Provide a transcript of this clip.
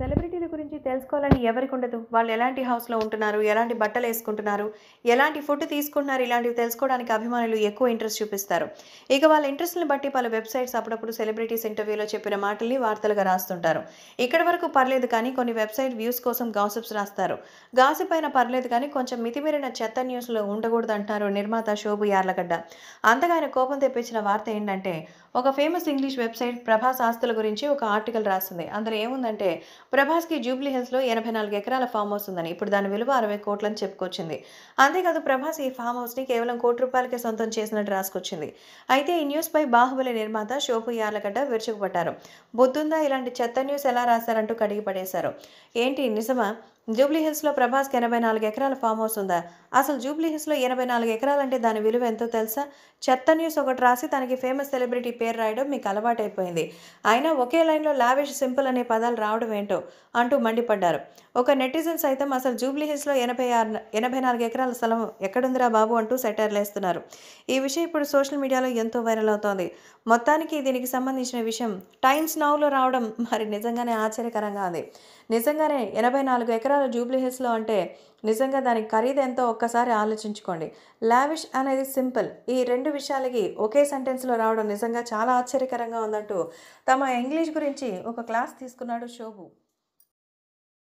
సెలబ్రిటీల గురించి తెలుసుకోవాలని ఎవరికి ఉండదు వాళ్ళు ఎలాంటి హౌస్లో ఉంటున్నారు ఎలాంటి బట్టలు వేసుకుంటున్నారు ఎలాంటి ఫుడ్ తీసుకుంటున్నారు ఇలాంటివి తెలుసుకోవడానికి అభిమానులు ఎక్కువ ఇంట్రెస్ట్ చూపిస్తారు ఇక వాళ్ళ ఇంట్రెస్ట్ని బట్టి పలు వెబ్సైట్స్ అప్పుడప్పుడు సెలబ్రిటీస్ ఇంటర్వ్యూలో చెప్పిన మాటల్ని వార్తలుగా రాస్తుంటారు ఇక్కడ వరకు పర్లేదు కానీ కొన్ని వెబ్సైట్ వ్యూస్ కోసం గాసిప్స్ రాస్తారు గాసిప్ అయినా పర్లేదు కానీ కొంచెం మితిమీరిన చెత్త న్యూస్లో ఉండకూడదు అంటారు నిర్మాత శోభు యార్లగడ్డ అంతగా కోపం తెప్పించిన వార్త ఏంటంటే ఒక ఫేమస్ ఇంగ్లీష్ వెబ్సైట్ ప్రభాస్ ఆస్తుల గురించి ఒక ఆర్టికల్ రాసింది అందులో ఏముందంటే ప్రభాస్కి జూబ్లీ హిల్స్లో ఎనభై నాలుగు ఎకరాల ఫామ్ హౌస్ ఉందని ఇప్పుడు దాని విలువ అరవై కోట్లని చెప్పుకొచ్చింది అంతేకాదు ప్రభాస్ ఈ ఫామ్ హౌస్ని కేవలం కోటి రూపాయలకే సొంతం చేసినట్టు రాసుకొచ్చింది అయితే ఈ న్యూస్పై బాహుబలి నిర్మాత శోభు యార్లగడ్డ విరుచుకుపడ్డారు బొద్దుందా ఇలాంటి చెత్త న్యూస్ ఎలా రాశారంటూ కడిగి పడేశారు ఏంటి నిజమా జూబ్లీహిల్స్లో ప్రభాస్కి ఎనభై నాలుగు ఎకరాల ఫామ్ హౌస్ ఉందా అసలు జూబ్లీహిల్స్లో ఎనభై నాలుగు ఎకరాలంటే దాని విలువ ఎంతో తెలుసా చెత్త న్యూస్ ఒకటి రాసి తనకి ఫేమస్ సెలబ్రిటీ పేరు రాయడం మీకు అలవాటైపోయింది అయినా ఒకే లైన్లో లావిష్ సింపుల్ అనే పదాలు రావడం ఏంటో అంటూ మండిపడ్డారు ఒక నెటిజన్ సైతం అసలు జూబ్లీహిల్స్లో ఎనభై ఆరు ఎనభై నాలుగు ఎకరాల స్థలం ఎక్కడుందిరా బాబు అంటూ సెటర్లేస్తున్నారు ఈ విషయం ఇప్పుడు సోషల్ మీడియాలో ఎంతో వైరల్ అవుతోంది మొత్తానికి దీనికి సంబంధించిన విషయం టైమ్స్ నౌలో రావడం మరి నిజంగానే ఆశ్చర్యకరంగా ఉంది నిజంగానే ఎనభై నాలుగు ఎకరాల జూబ్లీ హిల్స్లో అంటే నిజంగా దాని ఎంతో ఒక్కసారి ఆలోచించుకోండి లావిష్ అనేది సింపుల్ ఈ రెండు విషయాలకి ఒకే సెంటెన్స్లో రావడం నిజంగా చాలా ఆశ్చర్యకరంగా ఉందంటూ తమ ఇంగ్లీష్ గురించి ఒక క్లాస్ తీసుకున్నాడు శోభు